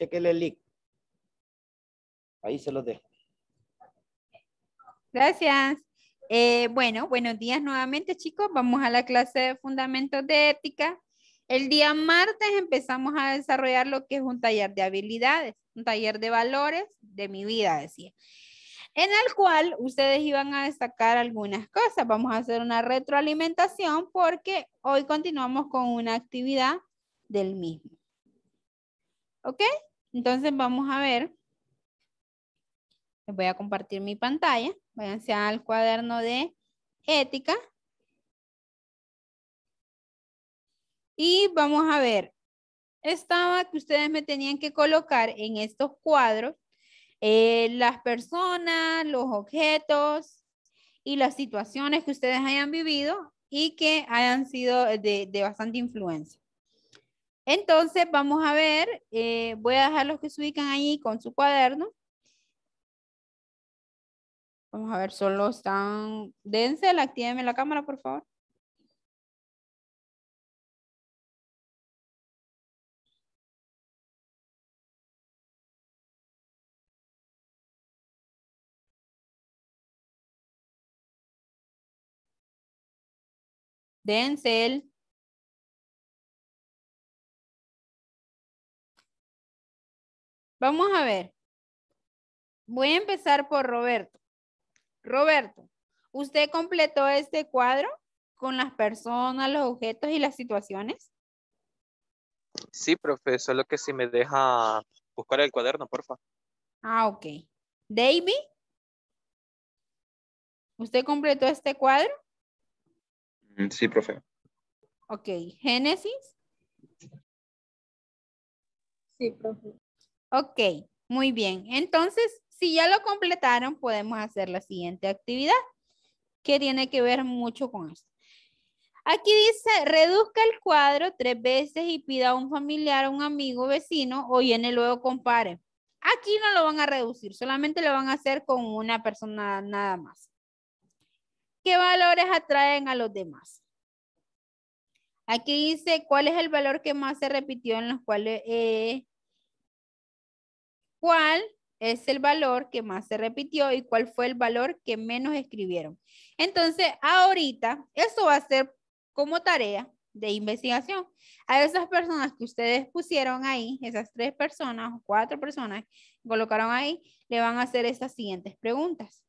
chequen el link. Ahí se los dejo. Gracias. Eh, bueno, buenos días nuevamente chicos. Vamos a la clase de fundamentos de ética. El día martes empezamos a desarrollar lo que es un taller de habilidades, un taller de valores de mi vida, decía, en el cual ustedes iban a destacar algunas cosas. Vamos a hacer una retroalimentación porque hoy continuamos con una actividad del mismo. ¿Ok? Entonces vamos a ver. Les voy a compartir mi pantalla. Váyanse al cuaderno de ética. Y vamos a ver. Estaba que ustedes me tenían que colocar en estos cuadros eh, las personas, los objetos y las situaciones que ustedes hayan vivido y que hayan sido de bastante influencia. Entonces vamos a ver, eh, voy a dejar los que se ubican ahí con su cuaderno. Vamos a ver, solo están, dense, actívenme la cámara por favor. Denzel. Vamos a ver. Voy a empezar por Roberto. Roberto, ¿usted completó este cuadro con las personas, los objetos y las situaciones? Sí, profe, solo que si me deja buscar el cuaderno, por favor. Ah, ok. ¿David? ¿usted completó este cuadro? Mm, sí, profe. Ok. ¿Génesis? Sí, profe. Ok, muy bien. Entonces, si ya lo completaron, podemos hacer la siguiente actividad que tiene que ver mucho con esto. Aquí dice, reduzca el cuadro tres veces y pida a un familiar, a un amigo, vecino o llene luego compare. Aquí no lo van a reducir, solamente lo van a hacer con una persona nada más. ¿Qué valores atraen a los demás? Aquí dice cuál es el valor que más se repitió en los cuales eh, cuál es el valor que más se repitió y cuál fue el valor que menos escribieron. Entonces, ahorita, eso va a ser como tarea de investigación. A esas personas que ustedes pusieron ahí, esas tres personas o cuatro personas que colocaron ahí, le van a hacer estas siguientes preguntas.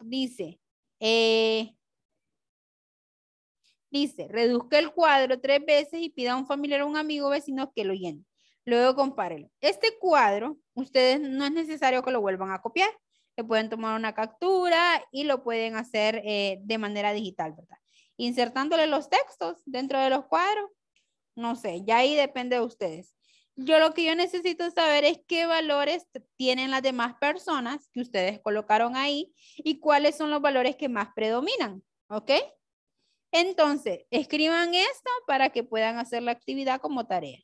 dice, eh, dice, reduzca el cuadro tres veces y pida a un familiar o un amigo vecino que lo llene. Luego compárenlo. Este cuadro, ustedes no es necesario que lo vuelvan a copiar. Le pueden tomar una captura y lo pueden hacer eh, de manera digital, ¿verdad? Insertándole los textos dentro de los cuadros. No sé, ya ahí depende de ustedes. Yo lo que yo necesito saber es qué valores tienen las demás personas que ustedes colocaron ahí y cuáles son los valores que más predominan, ¿ok? Entonces, escriban esto para que puedan hacer la actividad como tarea.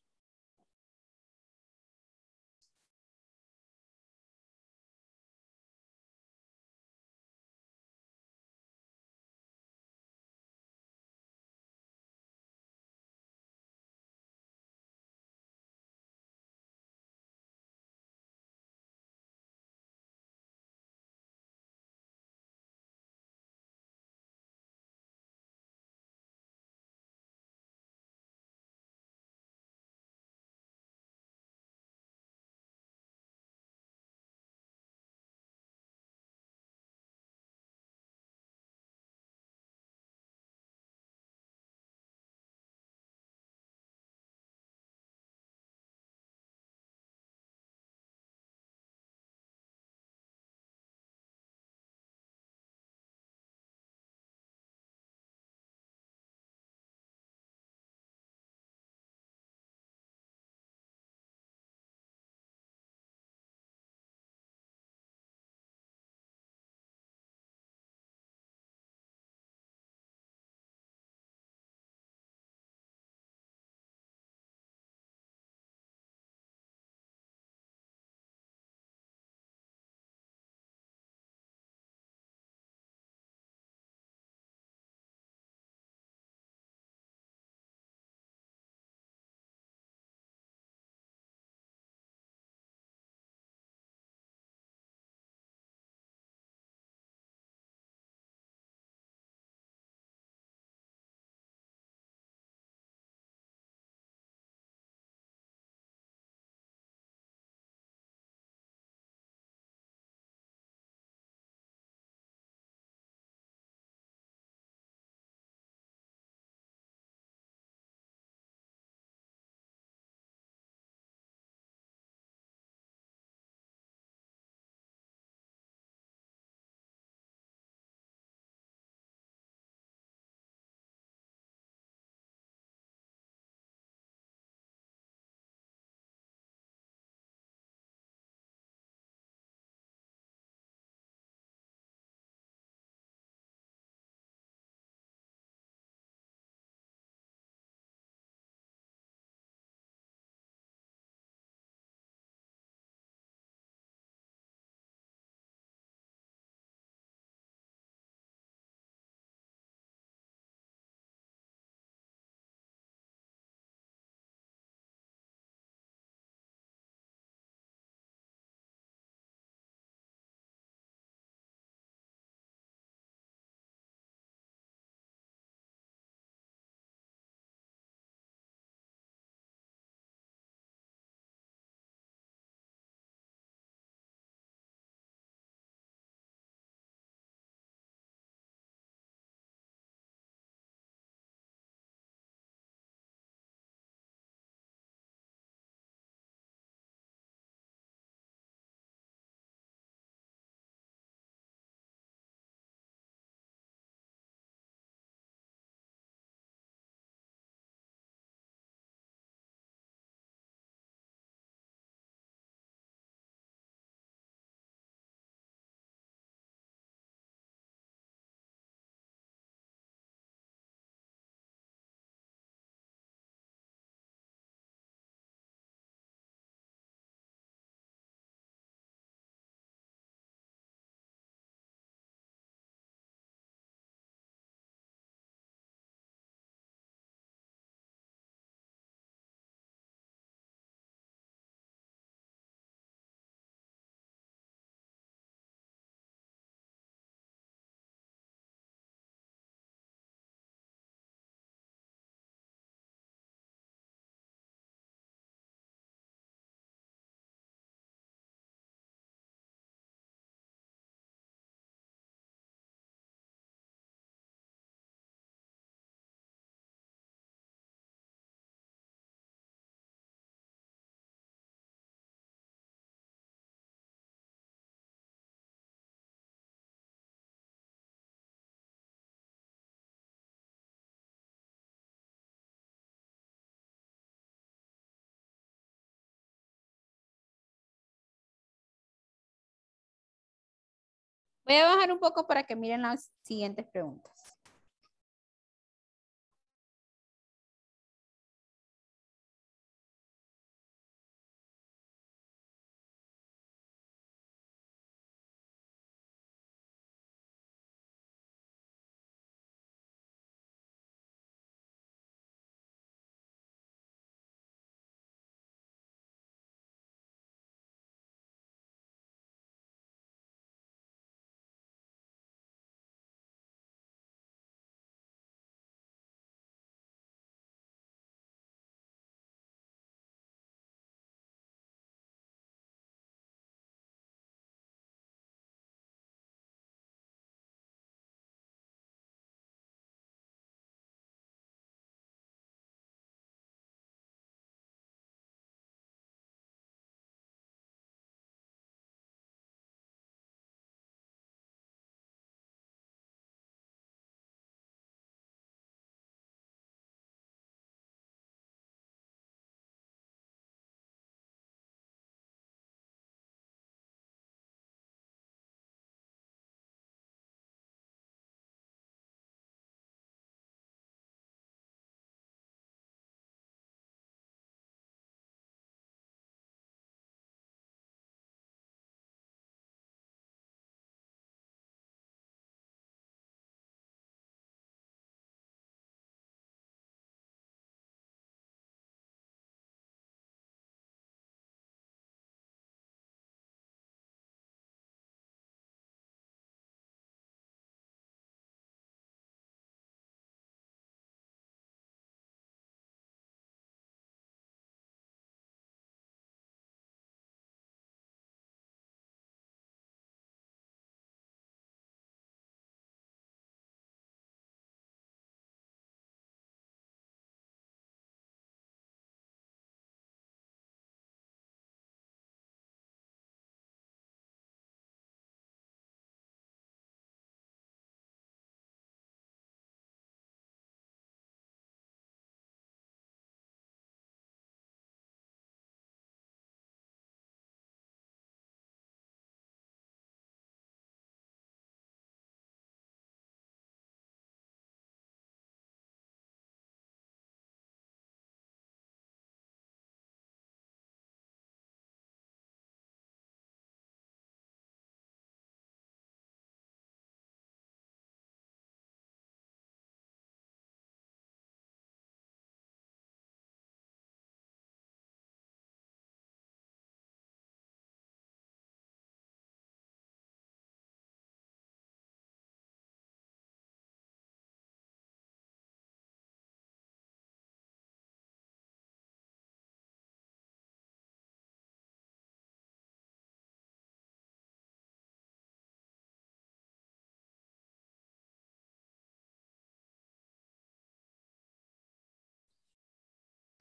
Voy a bajar un poco para que miren las siguientes preguntas.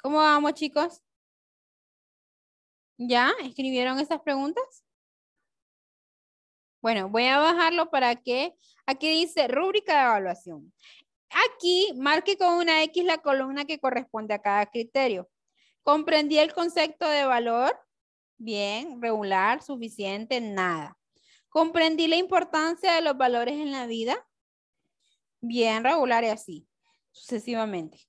¿Cómo vamos, chicos? ¿Ya? ¿Escribieron esas preguntas? Bueno, voy a bajarlo para que, aquí dice rúbrica de evaluación. Aquí marque con una X la columna que corresponde a cada criterio. ¿Comprendí el concepto de valor? Bien, regular, suficiente, nada. ¿Comprendí la importancia de los valores en la vida? Bien, regular y así, sucesivamente.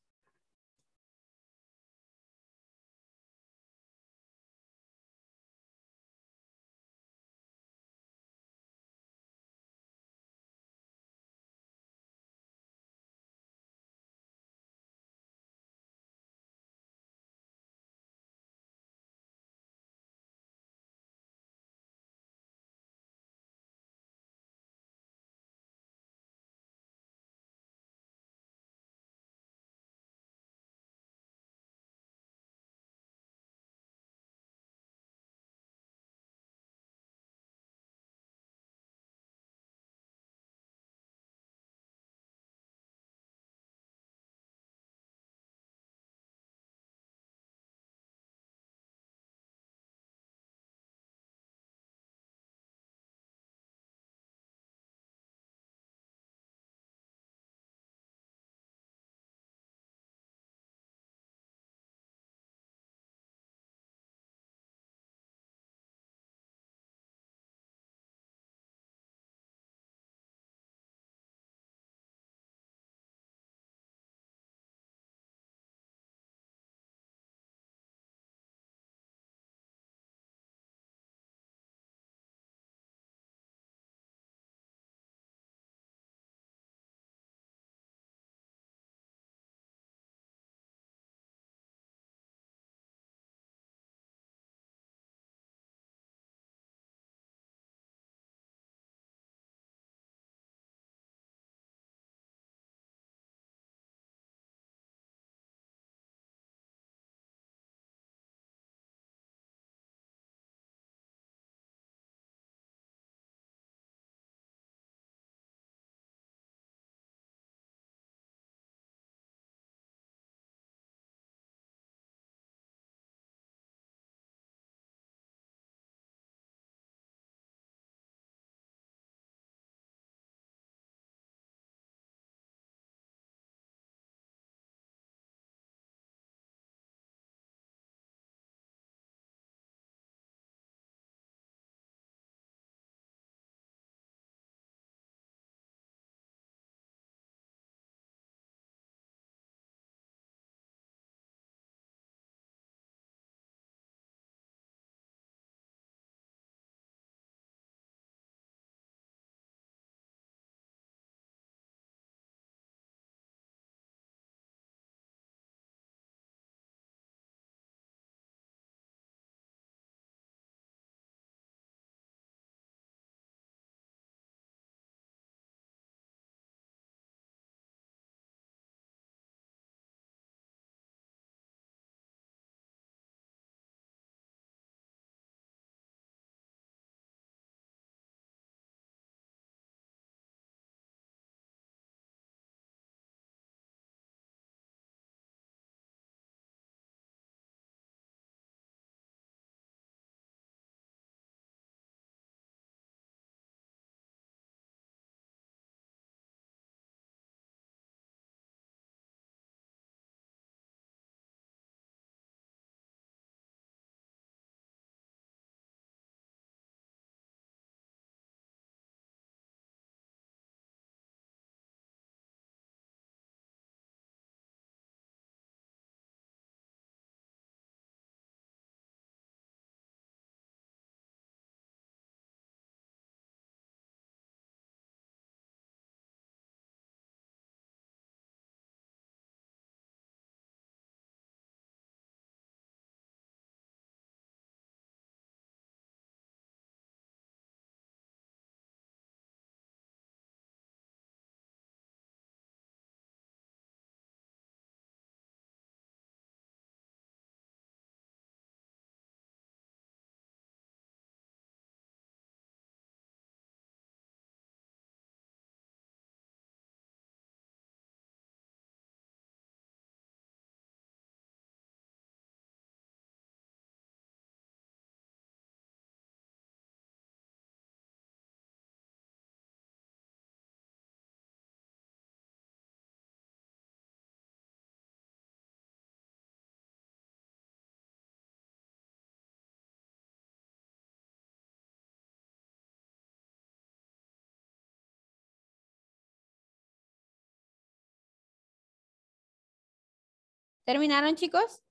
¿Terminaron, chicos?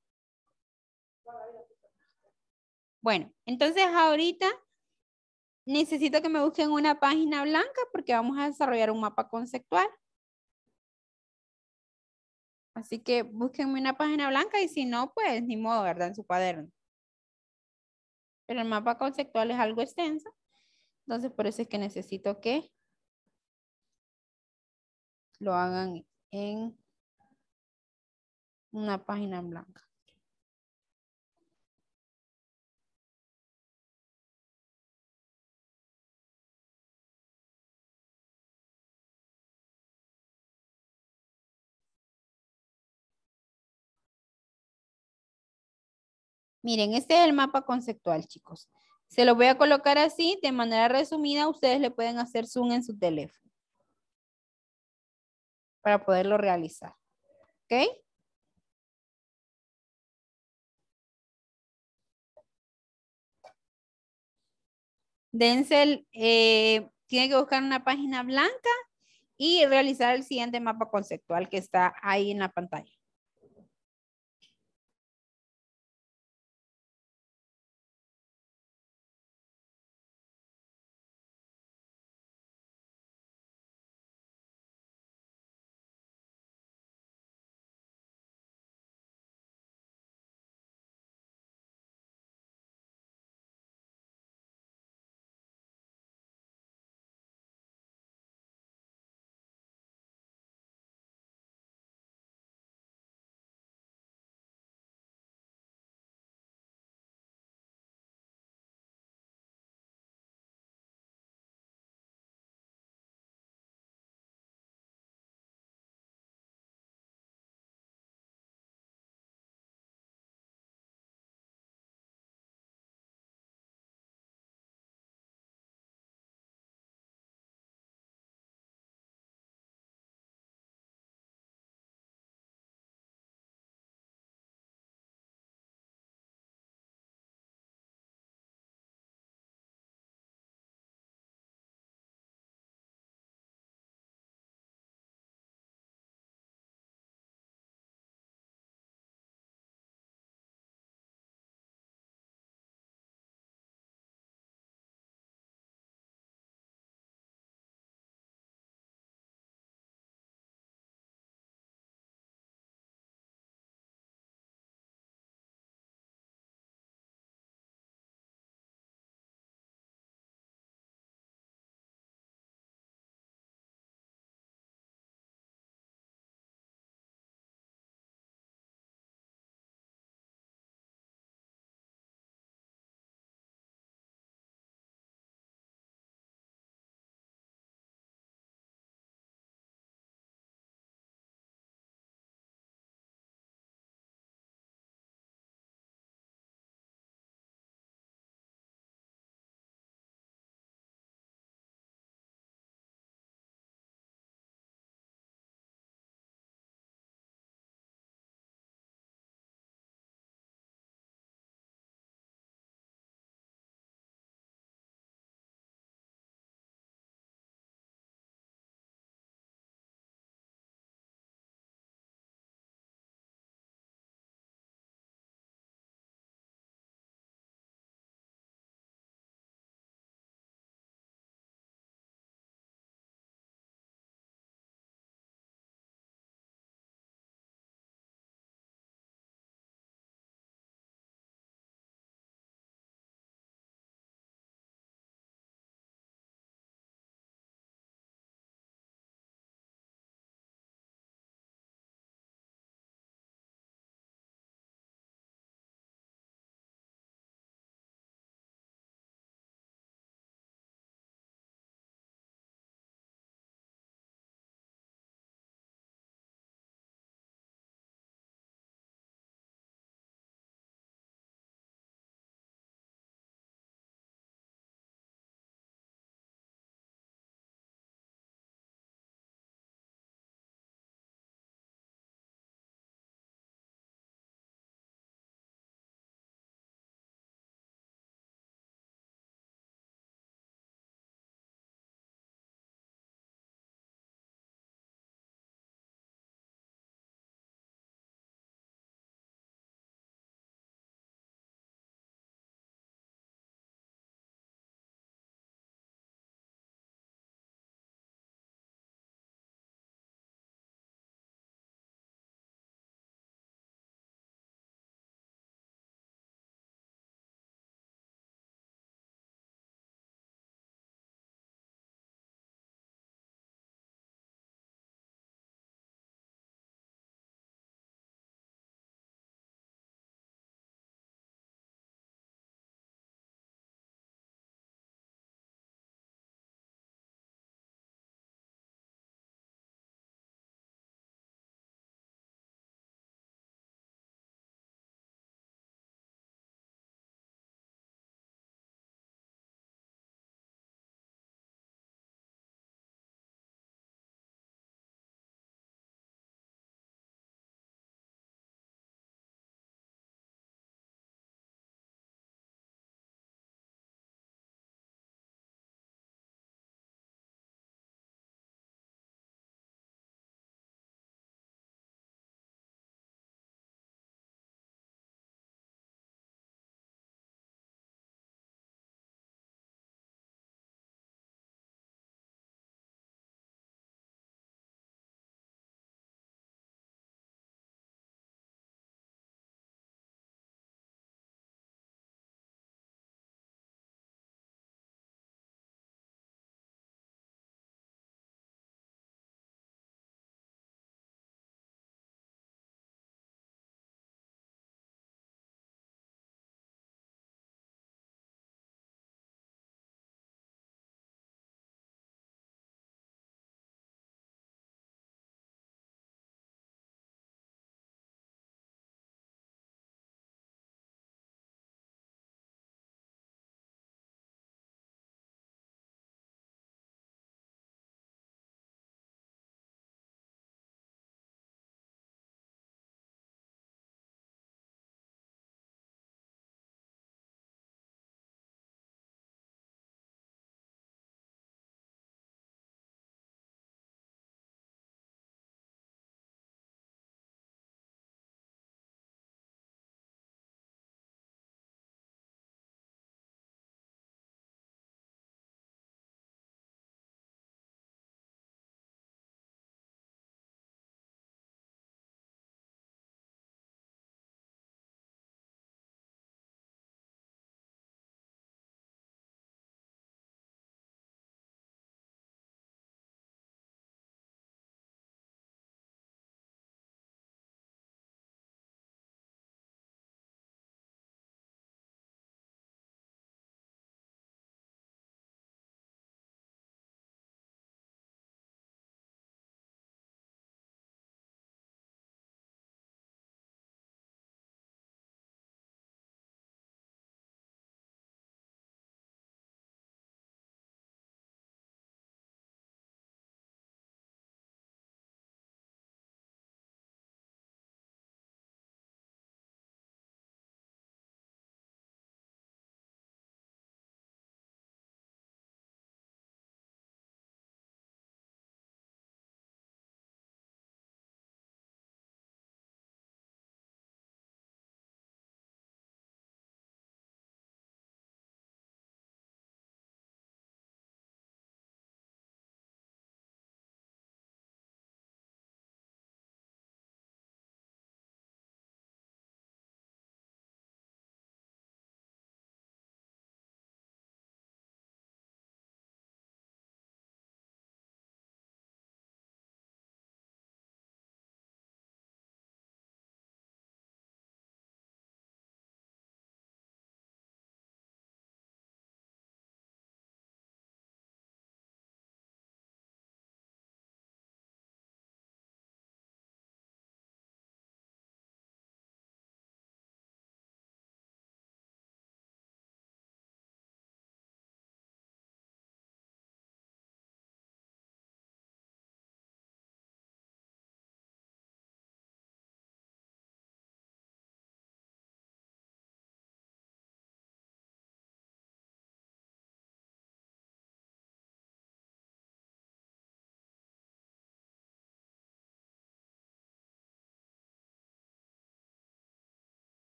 Bueno, entonces ahorita necesito que me busquen una página blanca porque vamos a desarrollar un mapa conceptual. Así que búsquenme una página blanca y si no, pues ni modo, ¿verdad? En su cuaderno. Pero el mapa conceptual es algo extenso. Entonces por eso es que necesito que lo hagan en una página en blanco. Miren, este es el mapa conceptual, chicos. Se lo voy a colocar así, de manera resumida, ustedes le pueden hacer zoom en su teléfono para poderlo realizar. ¿Ok? Denzel eh, tiene que buscar una página blanca y realizar el siguiente mapa conceptual que está ahí en la pantalla.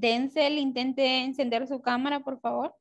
Denzel intente encender su cámara, por favor.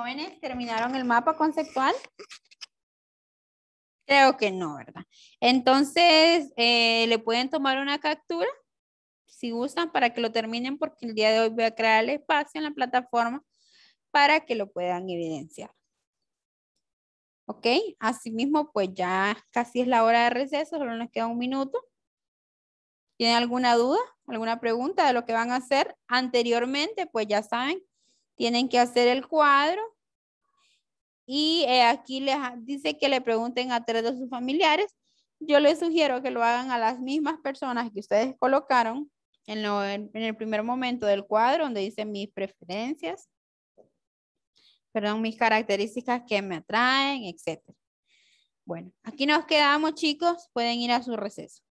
jóvenes terminaron el mapa conceptual? Creo que no, ¿verdad? Entonces, eh, le pueden tomar una captura, si gustan, para que lo terminen, porque el día de hoy voy a crear el espacio en la plataforma para que lo puedan evidenciar. ¿Ok? Asimismo, pues ya casi es la hora de receso, solo nos queda un minuto. ¿Tienen alguna duda, alguna pregunta de lo que van a hacer anteriormente? Pues ya saben, tienen que hacer el cuadro. Y eh, aquí les dice que le pregunten a tres de sus familiares. Yo les sugiero que lo hagan a las mismas personas que ustedes colocaron en, en el primer momento del cuadro, donde dice mis preferencias, perdón, mis características que me atraen, etc. Bueno, aquí nos quedamos chicos, pueden ir a su receso.